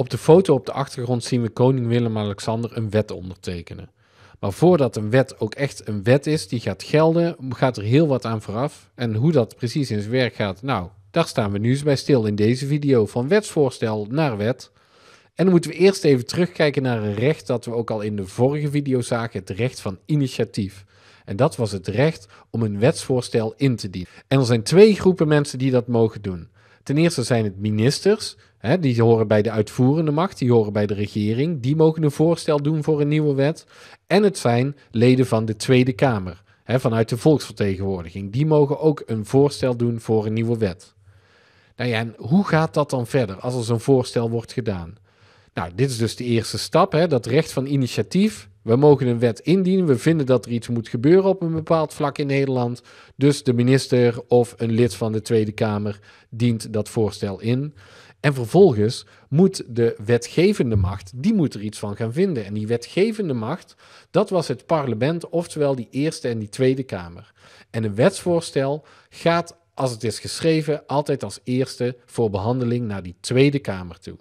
Op de foto op de achtergrond zien we koning Willem-Alexander een wet ondertekenen. Maar voordat een wet ook echt een wet is, die gaat gelden, gaat er heel wat aan vooraf. En hoe dat precies in zijn werk gaat, nou, daar staan we nu eens bij stil in deze video. Van wetsvoorstel naar wet. En dan moeten we eerst even terugkijken naar een recht dat we ook al in de vorige video zagen, het recht van initiatief. En dat was het recht om een wetsvoorstel in te dienen. En er zijn twee groepen mensen die dat mogen doen. Ten eerste zijn het ministers. Hè, die horen bij de uitvoerende macht, die horen bij de regering. Die mogen een voorstel doen voor een nieuwe wet. En het zijn leden van de Tweede Kamer, hè, vanuit de volksvertegenwoordiging. Die mogen ook een voorstel doen voor een nieuwe wet. Nou ja, en hoe gaat dat dan verder als er zo'n voorstel wordt gedaan? Nou, dit is dus de eerste stap, hè, dat recht van initiatief. We mogen een wet indienen. We vinden dat er iets moet gebeuren op een bepaald vlak in Nederland. Dus de minister of een lid van de Tweede Kamer dient dat voorstel in. En vervolgens moet de wetgevende macht, die moet er iets van gaan vinden. En die wetgevende macht, dat was het parlement, oftewel die Eerste en die Tweede Kamer. En een wetsvoorstel gaat, als het is geschreven, altijd als eerste voor behandeling naar die Tweede Kamer toe.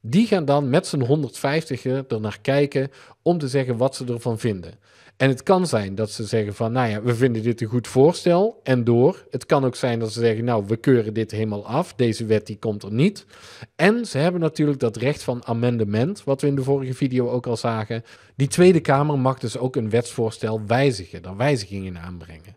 Die gaan dan met z'n 150 er naar kijken om te zeggen wat ze ervan vinden. En het kan zijn dat ze zeggen van, nou ja, we vinden dit een goed voorstel en door. Het kan ook zijn dat ze zeggen, nou, we keuren dit helemaal af. Deze wet die komt er niet. En ze hebben natuurlijk dat recht van amendement, wat we in de vorige video ook al zagen. Die Tweede Kamer mag dus ook een wetsvoorstel wijzigen, daar wijzigingen aanbrengen.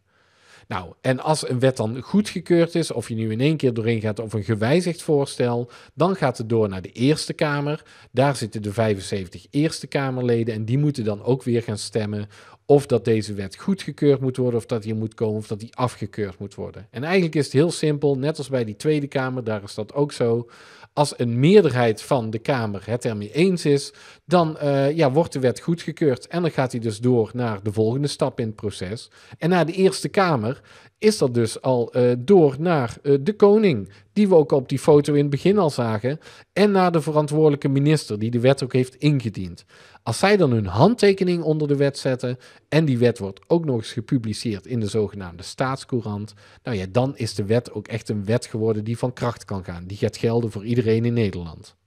Nou, en als een wet dan goedgekeurd is, of je nu in één keer doorheen gaat of een gewijzigd voorstel, dan gaat het door naar de Eerste Kamer. Daar zitten de 75 Eerste Kamerleden en die moeten dan ook weer gaan stemmen of dat deze wet goedgekeurd moet worden, of dat die moet komen, of dat die afgekeurd moet worden. En eigenlijk is het heel simpel, net als bij die Tweede Kamer, daar is dat ook zo. Als een meerderheid van de Kamer het ermee eens is, dan eh, ja, wordt de wet goedgekeurd. En dan gaat hij dus door naar de volgende stap in het proces. En na de Eerste Kamer is dat dus al eh, door naar eh, de koning die we ook op die foto in het begin al zagen, en naar de verantwoordelijke minister die de wet ook heeft ingediend. Als zij dan hun handtekening onder de wet zetten en die wet wordt ook nog eens gepubliceerd in de zogenaamde staatscourant, nou ja, dan is de wet ook echt een wet geworden die van kracht kan gaan. Die gaat gelden voor iedereen in Nederland.